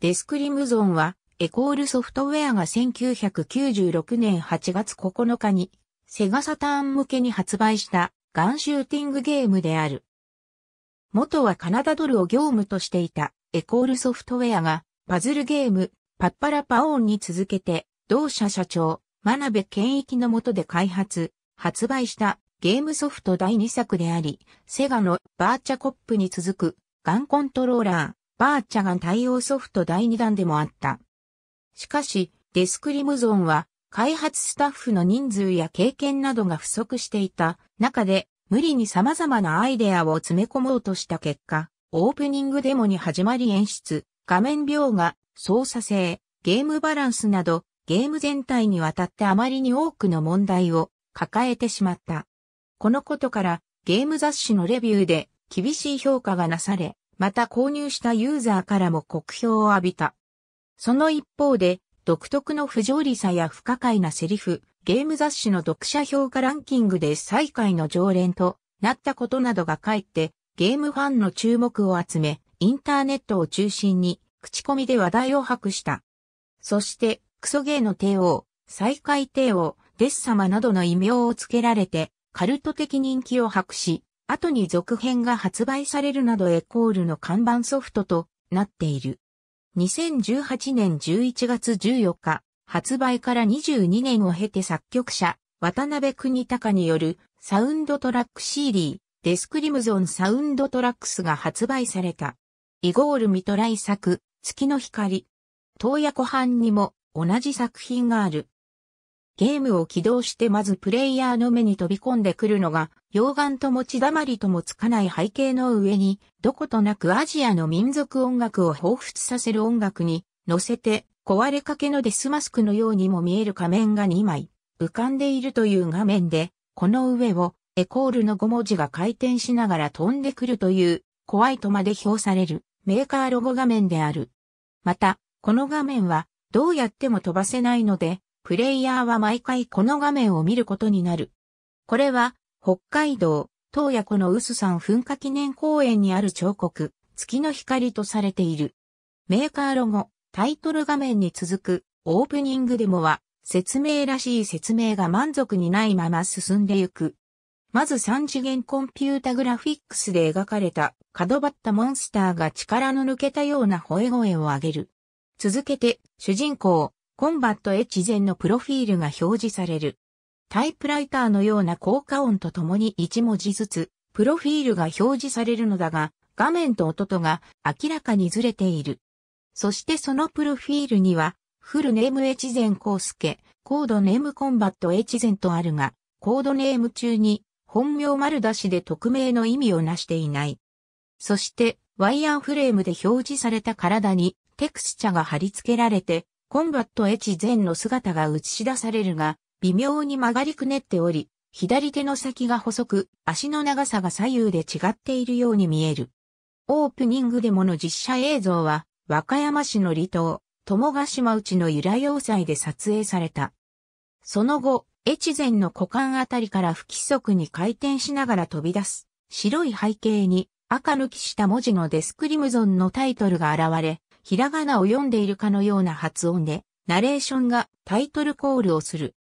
デスクリムゾンは、エコールソフトウェアが1996年8月9日に、セガサターン向けに発売したガンシューティングゲームである。元はカナダドルを業務としていたエコールソフトウェアが、パズルゲーム、パッパラパオーンに続けて、同社社長、真鍋健一の下で開発、発売したゲームソフト第2作であり、セガのバーチャコップに続くガンコントローラー、バーチャガン対応ソフト第2弾でもあった。しかし、デスクリムゾンは、開発スタッフの人数や経験などが不足していた中で、無理に様々なアイデアを詰め込もうとした結果、オープニングデモに始まり演出、画面描画、操作性、ゲームバランスなど、ゲーム全体にわたってあまりに多くの問題を抱えてしまった。このことから、ゲーム雑誌のレビューで厳しい評価がなされ、また購入したユーザーからも酷評を浴びた。その一方で、独特の不条理さや不可解なセリフ、ゲーム雑誌の読者評価ランキングで最下位の常連となったことなどがかえって、ゲームファンの注目を集め、インターネットを中心に、口コミで話題を博した。そして、クソゲーの帝王、最下位帝王、デッサマなどの異名をつけられて、カルト的人気を博し、後に続編が発売されるなどエコールの看板ソフトとなっている。2018年11月14日、発売から22年を経て作曲者、渡辺国隆によるサウンドトラック CD、デスクリムゾンサウンドトラックスが発売された。イゴール・ミトライ作、月の光。東野湖畔にも同じ作品がある。ゲームを起動してまずプレイヤーの目に飛び込んでくるのが、溶岩と持ちだまりともつかない背景の上に、どことなくアジアの民族音楽を彷彿させる音楽に、乗せて、壊れかけのデスマスクのようにも見える仮面が2枚、浮かんでいるという画面で、この上を、エコールの5文字が回転しながら飛んでくるという、怖いとまで表される、メーカーロゴ画面である。また、この画面は、どうやっても飛ばせないので、プレイヤーは毎回この画面を見ることになる。これは、北海道、洞爺湖の臼山噴火記念公園にある彫刻、月の光とされている。メーカーロゴ、タイトル画面に続く、オープニングデモは、説明らしい説明が満足にないまま進んでゆく。まず3次元コンピュータグラフィックスで描かれた角張ったモンスターが力の抜けたような吠え声を上げる。続けて主人公コンバット越前のプロフィールが表示される。タイプライターのような効果音とともに1文字ずつ、プロフィールが表示されるのだが、画面と音とが明らかにずれている。そしてそのプロフィールには、フルネーム越前康介、コードネームコンバット越前とあるが、コードネーム中に、本名丸出しで匿名の意味をなしていない。そして、ワイヤーフレームで表示された体にテクスチャが貼り付けられて、コンバットエチ前の姿が映し出されるが、微妙に曲がりくねっており、左手の先が細く、足の長さが左右で違っているように見える。オープニングデモの実写映像は、和歌山市の離島、友ヶ島内の由良要塞で撮影された。その後、越前の股間あたりから不規則に回転しながら飛び出す、白い背景に赤抜きした文字のデスクリムゾンのタイトルが現れ、ひらがなを読んでいるかのような発音で、ナレーションがタイトルコールをする。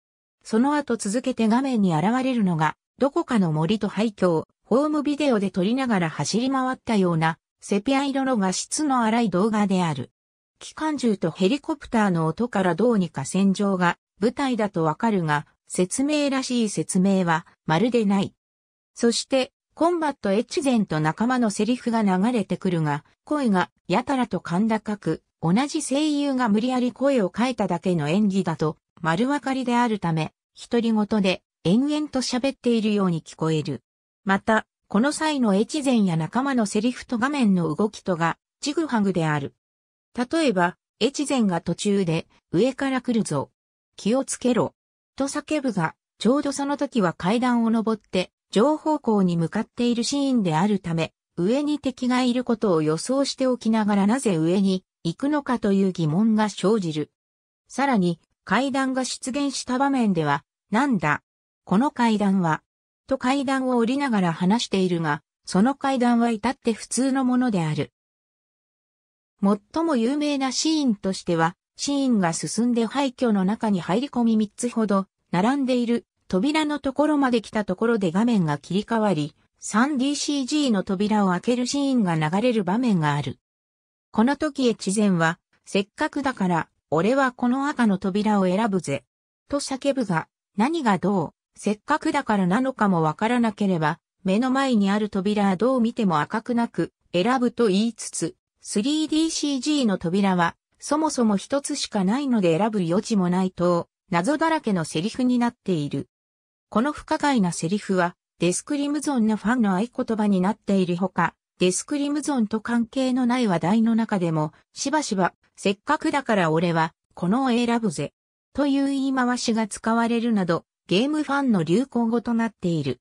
その後続けて画面に現れるのが、どこかの森と廃墟をホームビデオで撮りながら走り回ったような、セピア色の画質の荒い動画である。機関銃とヘリコプターの音からどうにか戦場が舞台だとわかるが、説明らしい説明はまるでない。そしてコンバット越前と仲間のセリフが流れてくるが、声がやたらと甲高く、同じ声優が無理やり声を変えただけの演技だと丸分かりであるため、独り言で延々と喋っているように聞こえる。また、この際の越前や仲間のセリフと画面の動きとが、ジグハグである。例えば、越前が途中で、上から来るぞ。気をつけろ。と叫ぶが、ちょうどその時は階段を登って、上方向に向かっているシーンであるため、上に敵がいることを予想しておきながらなぜ上に行くのかという疑問が生じる。さらに、階段が出現した場面では、なんだ、この階段は、と階段を降りながら話しているが、その階段は至って普通のものである。最も有名なシーンとしては、シーンが進んで廃墟の中に入り込み3つほど、並んでいる扉のところまで来たところで画面が切り替わり、3DCG の扉を開けるシーンが流れる場面がある。この時越前は、せっかくだから、俺はこの赤の扉を選ぶぜ。と叫ぶが、何がどう、せっかくだからなのかもわからなければ、目の前にある扉はどう見ても赤くなく、選ぶと言いつつ、3DCG の扉は、そもそも一つしかないので選ぶ余地もないと、謎だらけのセリフになっている。この不可解なセリフは、デスクリムゾンのファンの合言葉になっているほか、デスクリムゾンと関係のない話題の中でも、しばしば、せっかくだから俺は、このを選ぶぜ、という言い回しが使われるなど、ゲームファンの流行語となっている。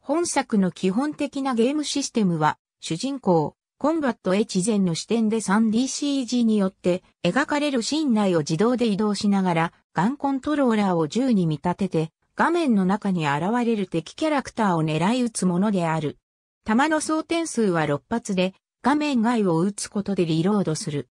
本作の基本的なゲームシステムは、主人公、コンバットへ以前の視点で 3DCG によって描かれるシーン内を自動で移動しながら、ガンコントローラーを銃に見立てて、画面の中に現れる敵キャラクターを狙い撃つものである。弾の装填数は6発で、画面外を撃つことでリロードする。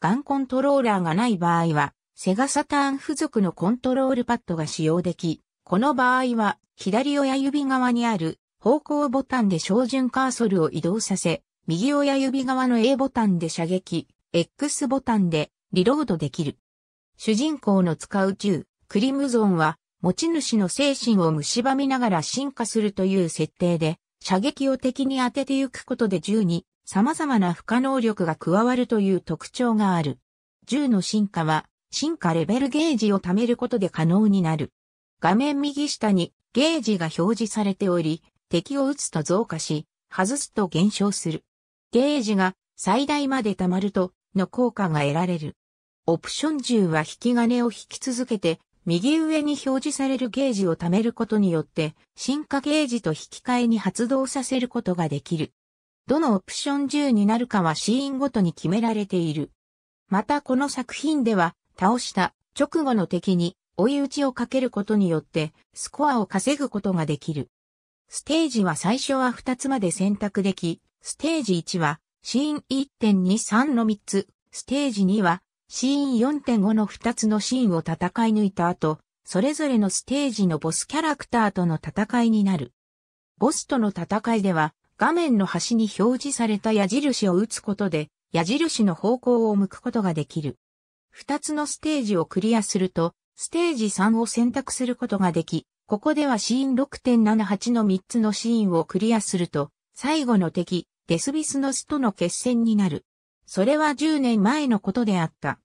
ガンコントローラーがない場合は、セガサターン付属のコントロールパッドが使用でき、この場合は、左親指側にある方向ボタンで照準カーソルを移動させ、右親指側の A ボタンで射撃、X ボタンでリロードできる。主人公の使う銃、クリムゾンは持ち主の精神を蝕みながら進化するという設定で、射撃を敵に当ててゆくことで銃に様々な不可能力が加わるという特徴がある。銃の進化は、進化レベルゲージを貯めることで可能になる。画面右下にゲージが表示されており、敵を撃つと増加し、外すと減少する。ゲージが最大まで貯まるとの効果が得られる。オプション銃は引き金を引き続けて右上に表示されるゲージを貯めることによって、進化ゲージと引き換えに発動させることができる。どのオプション10になるかはシーンごとに決められている。またこの作品では、倒した直後の敵に追い打ちをかけることによって、スコアを稼ぐことができる。ステージは最初は2つまで選択でき、ステージ1はシーン1.23の3つ、ステージ2はシーン4.5の2つのシーンを戦い抜いた後、それぞれのステージのボスキャラクターとの戦いになる。ボスとの戦いでは、画面の端に表示された矢印を打つことで、矢印の方向を向くことができる。2つのステージをクリアすると、ステージ3を選択することができ、ここではシーン6.78の3つのシーンをクリアすると、最後の敵、デスビスノスとの決戦になる。それは10年前のことであった。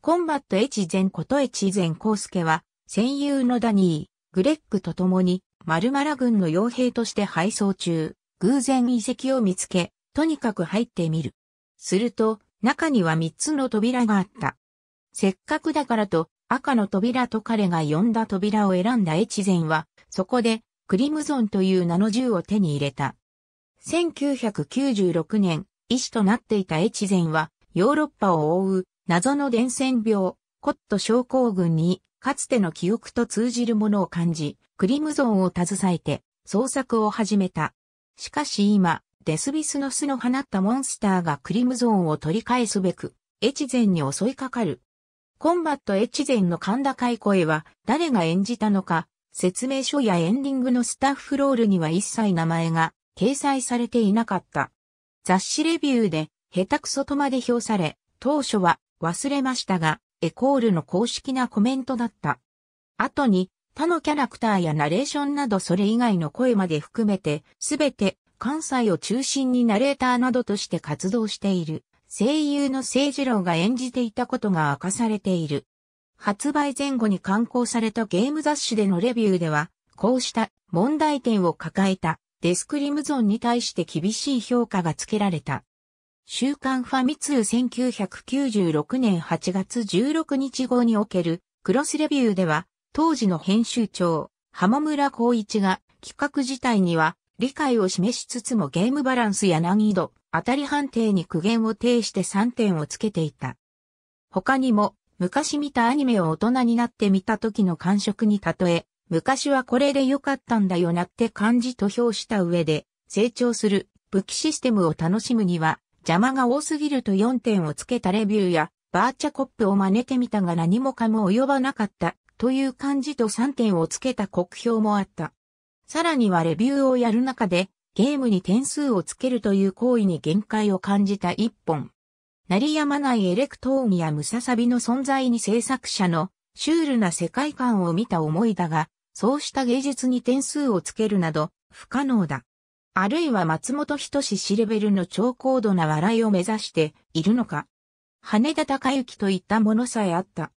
コンバット越前こと越前康介は、戦友のダニー、グレッグと共に、マルマラ軍の傭兵として配送中、偶然遺跡を見つけ、とにかく入ってみる。すると、中には3つの扉があった。せっかくだからと、赤の扉と彼が呼んだ扉を選んだ越前は、そこで、クリムゾンという名の銃を手に入れた。1996年、医師となっていた越前は、ヨーロッパを覆う謎の伝染病、コット症候群に、かつての記憶と通じるものを感じ、クリムゾンを携えて、創作を始めた。しかし今、デスビスの巣の放ったモンスターがクリムゾーンを取り返すべく、越前に襲いかかる。コンバット越前の甲高い声は誰が演じたのか、説明書やエンディングのスタッフロールには一切名前が掲載されていなかった。雑誌レビューで、下手くそとまで評され、当初は忘れましたが、エコールの公式なコメントだった。後に、他のキャラクターやナレーションなどそれ以外の声まで含めて、すべて関西を中心にナレーターなどとして活動している、声優の聖二郎が演じていたことが明かされている。発売前後に刊行されたゲーム雑誌でのレビューでは、こうした問題点を抱えたデスクリムゾンに対して厳しい評価がつけられた。週刊ファミ通1996年8月16日号におけるクロスレビューでは、当時の編集長、浜村光一が企画自体には理解を示しつつもゲームバランスや難易度、当たり判定に苦言を呈して3点をつけていた。他にも、昔見たアニメを大人になって見た時の感触に例え、昔はこれで良かったんだよなって感じと評した上で、成長する武器システムを楽しむには、邪魔が多すぎると4点をつけたレビューや、バーチャコップを真似てみたが何もかも及ばなかったという感じと3点をつけた酷評もあった。さらにはレビューをやる中で、ゲームに点数をつけるという行為に限界を感じた一本。鳴りやまないエレクトーンやムササビの存在に制作者のシュールな世界観を見た思いだが、そうした芸術に点数をつけるなど不可能だ。あるいは松本人志氏レベルの超高度な笑いを目指しているのか。羽田隆之といったものさえあった。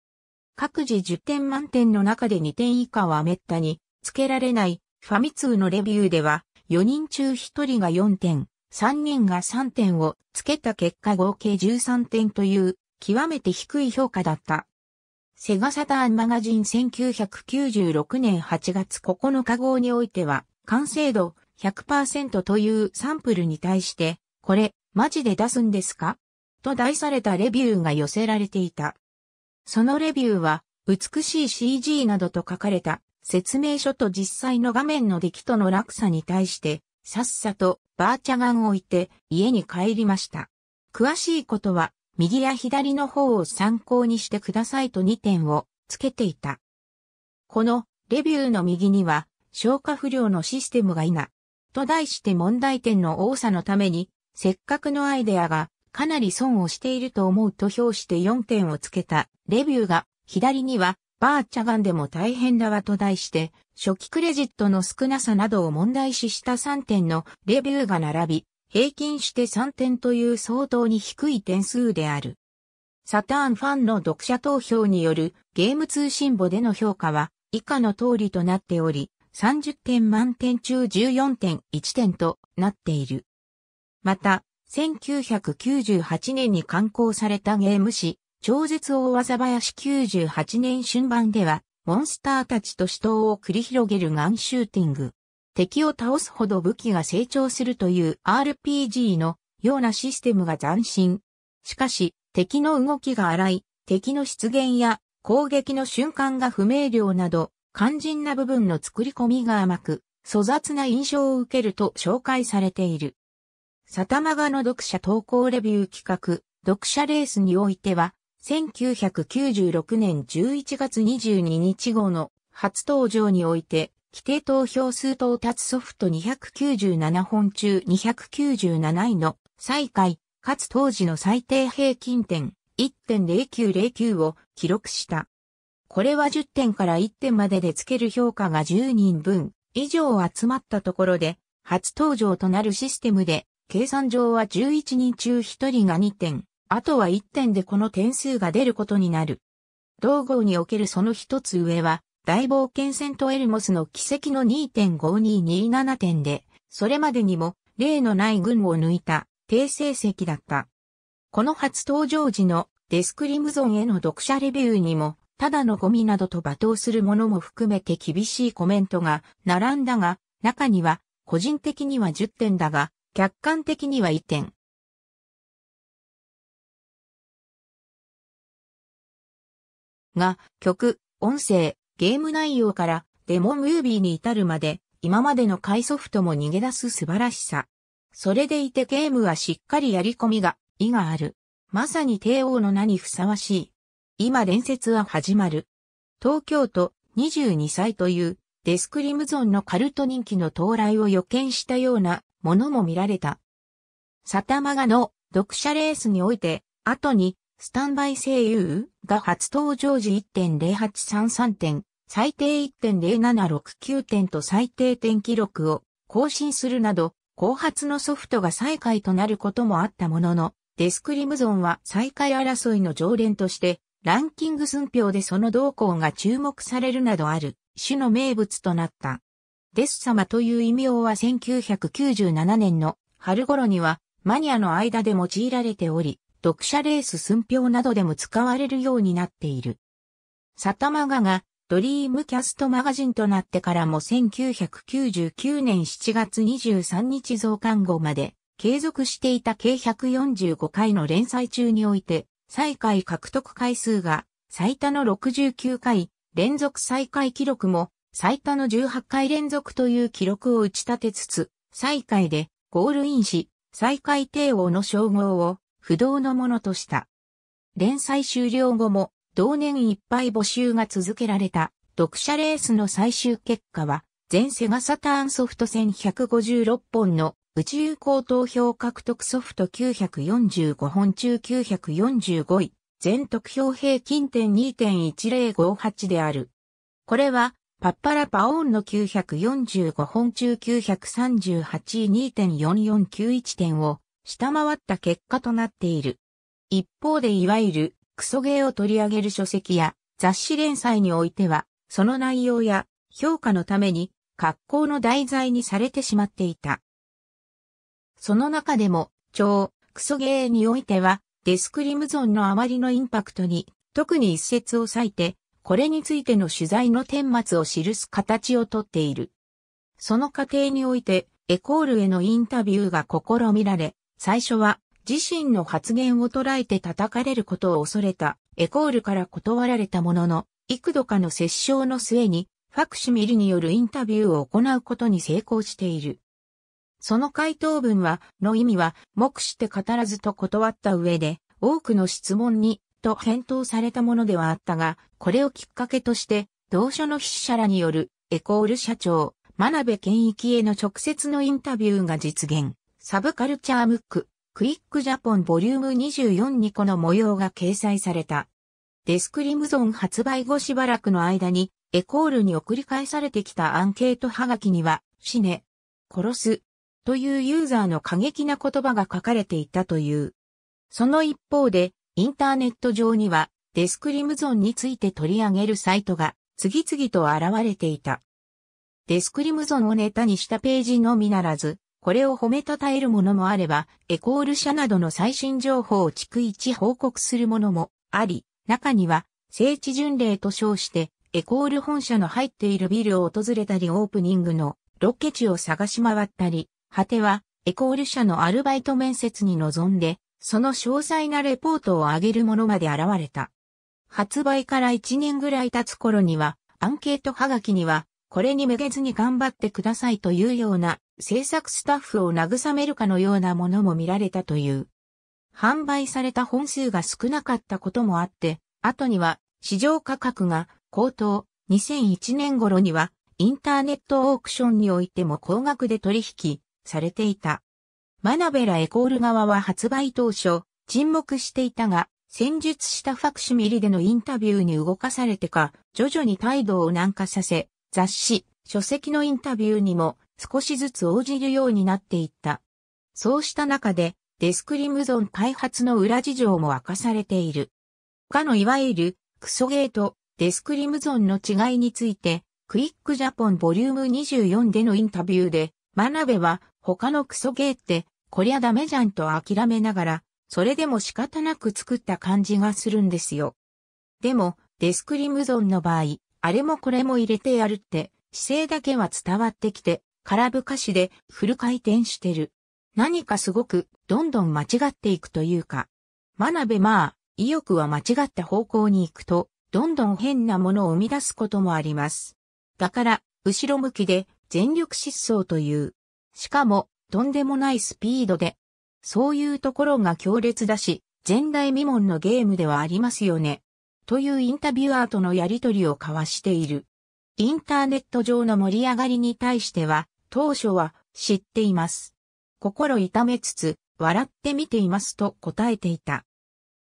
各自10点満点の中で2点以下は滅多につけられないファミ通のレビューでは4人中1人が4点、3人が3点をつけた結果合計13点という極めて低い評価だった。セガサターンマガジン1996年8月9日号においては、完成度100%というサンプルに対して、これ、マジで出すんですかと題されたレビューが寄せられていた。そのレビューは、美しい CG などと書かれた説明書と実際の画面の出来との落差に対して、さっさとバーチャガンを置いて家に帰りました。詳しいことは右や左の方を参考にしてくださいと2点をつけていた。このレビューの右には消化不良のシステムが否と題して問題点の多さのためにせっかくのアイデアがかなり損をしていると思うと評して4点をつけたレビューが左にはバーチャガンでも大変だわと題して初期クレジットの少なさなどを問題視した3点のレビューが並び平均して3点という相当に低い点数である。サターンファンの読者投票によるゲーム通信簿での評価は以下の通りとなっており、30点満点中14.1点となっている。また、1998年に刊行されたゲーム誌、超絶大技林98年春版では、モンスターたちと死闘を繰り広げるガンシューティング、敵を倒すほど武器が成長するという RPG のようなシステムが斬新。しかし、敵の動きが荒い、敵の出現や攻撃の瞬間が不明瞭など、肝心な部分の作り込みが甘く、粗雑な印象を受けると紹介されている。サタマガの読者投稿レビュー企画、読者レースにおいては、1996年11月22日号の初登場において、規定投票数到達ソフト297本中297位の最下位、かつ当時の最低平均点1.0909を記録した。これは10点から1点まででつける評価が10人分以上集まったところで、初登場となるシステムで、計算上は11人中1人が2点、あとは1点でこの点数が出ることになる。同号におけるその一つ上は、大冒険セントエルモスの奇跡の2.5227点で、それまでにも例のない群を抜いた低成績だった。この初登場時のデスクリムゾンへの読者レビューにも、ただのゴミなどと罵倒するものも含めて厳しいコメントが並んだが、中には、個人的には10点だが、客観的には1点。が、曲、音声、ゲーム内容からデモムービーに至るまで、今までの回ソフトも逃げ出す素晴らしさ。それでいてゲームはしっかりやり込みが、意がある。まさに帝王の名にふさわしい。今伝説は始まる。東京都22歳というデスクリムゾンのカルト人気の到来を予見したようなものも見られた。サタマガの読者レースにおいて、後にスタンバイ声優が初登場時1.0833点最低1.0769点と最低点記録を更新するなど、後発のソフトが最下位となることもあったものの、デスクリムゾンは最下位争いの常連として、ランキング寸評でその動向が注目されるなどある、種の名物となった。デス様という異名は1997年の春頃にはマニアの間で用いられており、読者レース寸評などでも使われるようになっている。サタマガがドリームキャストマガジンとなってからも1999年7月23日増刊号まで継続していた計145回の連載中において、最下位獲得回数が最多の69回、連続最下位記録も最多の18回連続という記録を打ち立てつつ、最下位でゴールインし、最下位帝王の称号を不動のものとした。連載終了後も同年いっぱい募集が続けられた、読者レースの最終結果は、全セガサターンソフト1156本の宇宙高投票獲得ソフト945本中945位、全得票平均点2.1058である。これは、パッパラパオンの945本中938位2.4491点を下回った結果となっている。一方でいわゆるクソゲーを取り上げる書籍や雑誌連載においては、その内容や評価のために格好の題材にされてしまっていた。その中でも、超クソゲーにおいては、デスクリムゾンのあまりのインパクトに、特に一節を割いて、これについての取材の顛末を記す形をとっている。その過程において、エコールへのインタビューが試みられ、最初は自身の発言を捉えて叩かれることを恐れた、エコールから断られたものの、幾度かの折衝の末に、ファクシミルによるインタビューを行うことに成功している。その回答文は、の意味は、目して語らずと断った上で、多くの質問に、と返答されたものではあったが、これをきっかけとして、同書の筆者らによる、エコール社長、真鍋健一への直接のインタビューが実現。サブカルチャームック、クイックジャポンボリューム24にこの模様が掲載された。デスクリムゾン発売後しばらくの間に、エコールに送り返されてきたアンケートはがきには、死ね、殺す、というユーザーの過激な言葉が書かれていたという。その一方で、インターネット上には、デスクリムゾンについて取り上げるサイトが、次々と現れていた。デスクリムゾンをネタにしたページのみならず、これを褒めたたえるものもあれば、エコール社などの最新情報を逐一報告するものもあり、中には、聖地巡礼と称して、エコール本社の入っているビルを訪れたりオープニングのロケ地を探し回ったり、果てはエコール社のアルバイト面接に臨んで、その詳細なレポートを上げるものまで現れた。発売から1年ぐらい経つ頃には、アンケートはがきには、これにめげずに頑張ってくださいというような制作スタッフを慰めるかのようなものも見られたという。販売された本数が少なかったこともあって、後には市場価格が高騰、2001年頃にはインターネットオークションにおいても高額で取引されていた。マナベラエコール側は発売当初、沈黙していたが、戦術したファクシミリでのインタビューに動かされてか、徐々に態度を軟化させ、雑誌、書籍のインタビューにも少しずつ応じるようになっていった。そうした中で、デスクリムゾン開発の裏事情も明かされている。かのいわゆる、クソゲーとデスクリムゾンの違いについて、クイックジャポンボリューム24でのインタビューで、真鍋は他のクソゲーって、こりゃダメじゃんと諦めながら、それでも仕方なく作った感じがするんですよ。でも、デスクリムゾンの場合、あれもこれも入れてやるって、姿勢だけは伝わってきて、空ぶかしでフル回転してる。何かすごくどんどん間違っていくというか。学べまあ、意欲は間違った方向に行くと、どんどん変なものを生み出すこともあります。だから、後ろ向きで全力疾走という。しかも、とんでもないスピードで。そういうところが強烈だし、前代未聞のゲームではありますよね。というインタビュアーとのやりとりを交わしている。インターネット上の盛り上がりに対しては、当初は知っています。心痛めつつ、笑って見ていますと答えていた。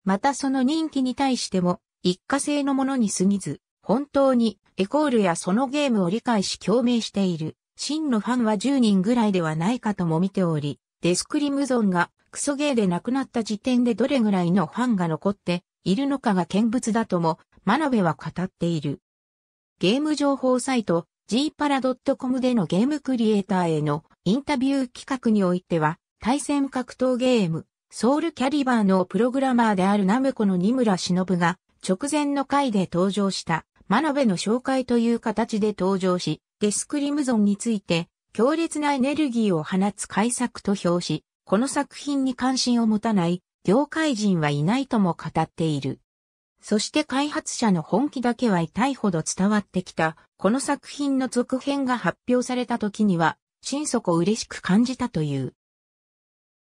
またその人気に対しても、一過性のものに過ぎず、本当にエコールやそのゲームを理解し共鳴している、真のファンは10人ぐらいではないかとも見ており、デスクリムゾンがクソゲーで亡くなった時点でどれぐらいのファンが残っているのかが見物だとも、真鍋は語っている。ゲーム情報サイト gpara.com でのゲームクリエイターへのインタビュー企画においては、対戦格闘ゲーム、ソウルキャリバーのプログラマーであるナムコの二村忍が、直前の回で登場した、真鍋の紹介という形で登場し、デスクリムゾンについて、強烈なエネルギーを放つ改作と評し、この作品に関心を持たない、業界人はいないとも語っている。そして開発者の本気だけは痛いほど伝わってきた。この作品の続編が発表された時には、心底嬉しく感じたという。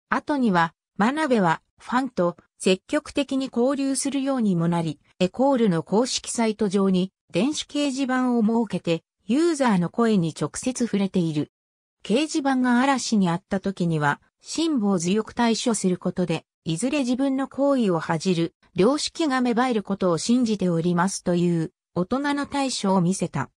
後には、真鍋はファンと積極的に交流するようにもなり、エコールの公式サイト上に電子掲示板を設けて、ユーザーの声に直接触れている。掲示板が嵐にあった時には、辛抱強く対処することで、いずれ自分の行為を恥じる良識が芽生えることを信じておりますという大人の対処を見せた。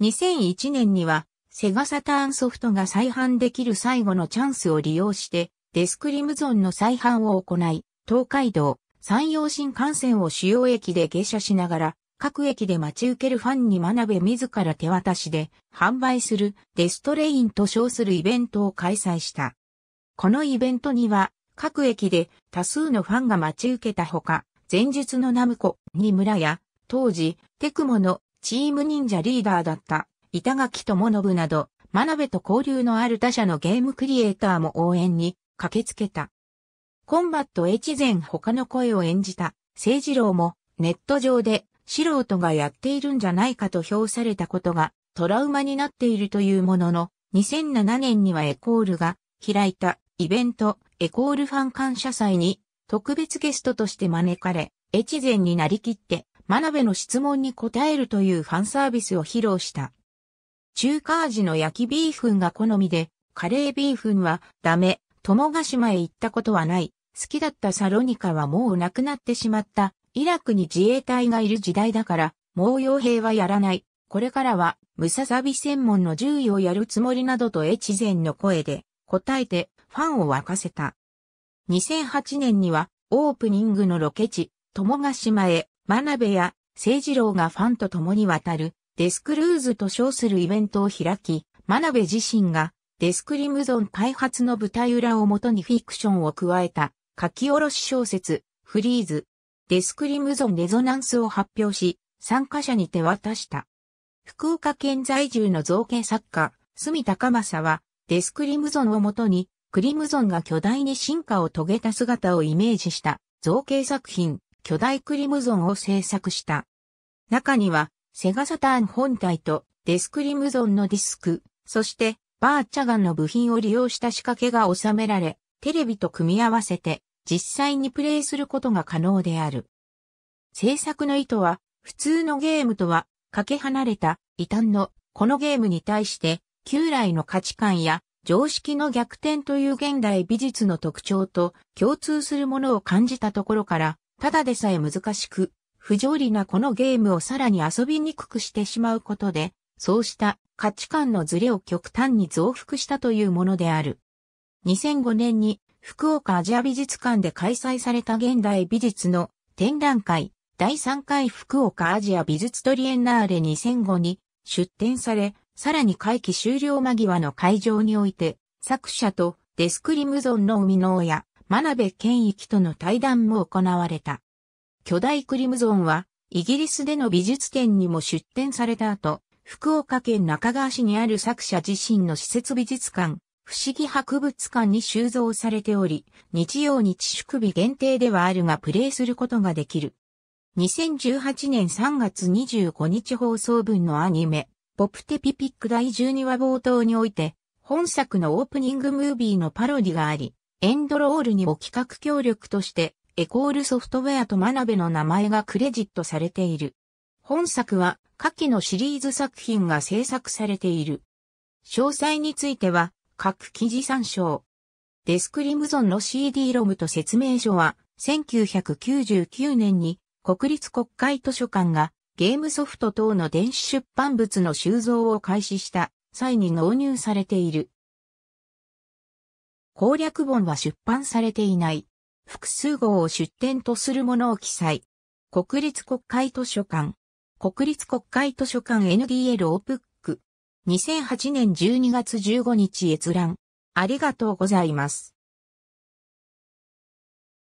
2001年にはセガサターンソフトが再販できる最後のチャンスを利用してデスクリムゾンの再販を行い、東海道、山陽新幹線を主要駅で下車しながら各駅で待ち受けるファンに学べ自ら手渡しで販売するデストレインと称するイベントを開催した。このイベントには各駅で多数のファンが待ち受けたほか、前日のナムコ、に村や、当時、テクモのチーム忍者リーダーだった板垣智信など、真鍋と交流のある他社のゲームクリエイターも応援に駆けつけた。コンバット越前他の声を演じた、聖二郎もネット上で素人がやっているんじゃないかと評されたことがトラウマになっているというものの、2007年にはエコールが開いたイベントエコールファン感謝祭に特別ゲストとして招かれ、越前になりきって、真鍋の質問に答えるというファンサービスを披露した。中華味の焼きビーフンが好みで、カレービーフンはダメ、友ヶ島へ行ったことはない、好きだったサロニカはもう亡くなってしまった、イラクに自衛隊がいる時代だから、もう傭兵はやらない、これからは、ムササビ専門の獣医をやるつもりなどと越前の声で、答えて、ファンを沸かせた。2008年には、オープニングのロケ地、友ヶ島へ、真鍋や、聖二郎がファンと共に渡る、デスクルーズと称するイベントを開き、真鍋自身が、デスクリムゾン開発の舞台裏をもとにフィクションを加えた、書き下ろし小説、フリーズ、デスクリムゾンレゾナンスを発表し、参加者に手渡した。福岡県在住の造形作家、住高正は、デスクリムゾンをもとに、クリムゾンが巨大に進化を遂げた姿をイメージした造形作品、巨大クリムゾンを制作した。中には、セガサターン本体とデスクリムゾンのディスク、そしてバーチャガンの部品を利用した仕掛けが収められ、テレビと組み合わせて実際にプレイすることが可能である。制作の意図は、普通のゲームとはかけ離れた異端のこのゲームに対して、旧来の価値観や常識の逆転という現代美術の特徴と共通するものを感じたところから、ただでさえ難しく、不条理なこのゲームをさらに遊びにくくしてしまうことで、そうした価値観のズレを極端に増幅したというものである。2005年に福岡アジア美術館で開催された現代美術の展覧会第3回福岡アジア美術トリエンナーレ2005に出展され、さらに会期終了間際の会場において、作者とデスクリムゾンの生みの親、真鍋健一との対談も行われた。巨大クリムゾンは、イギリスでの美術展にも出展された後、福岡県中川市にある作者自身の施設美術館、不思議博物館に収蔵されており、日曜日祝日限定ではあるがプレイすることができる。2018年3月25日放送分のアニメ、ポプテピピック第12話冒頭において、本作のオープニングムービーのパロディがあり、エンドロールにも企画協力として、エコールソフトウェアとナベの名前がクレジットされている。本作は、下記のシリーズ作品が制作されている。詳細については、各記事参照。デスクリムゾンの CD ロムと説明書は、1999年に国立国会図書館がゲームソフト等の電子出版物の収蔵を開始した際に納入されている。攻略本は出版されていない。複数号を出典とするものを記載。国立国会図書館。国立国会図書館 NDL オープック。2008年12月15日閲覧。ありがとうございます。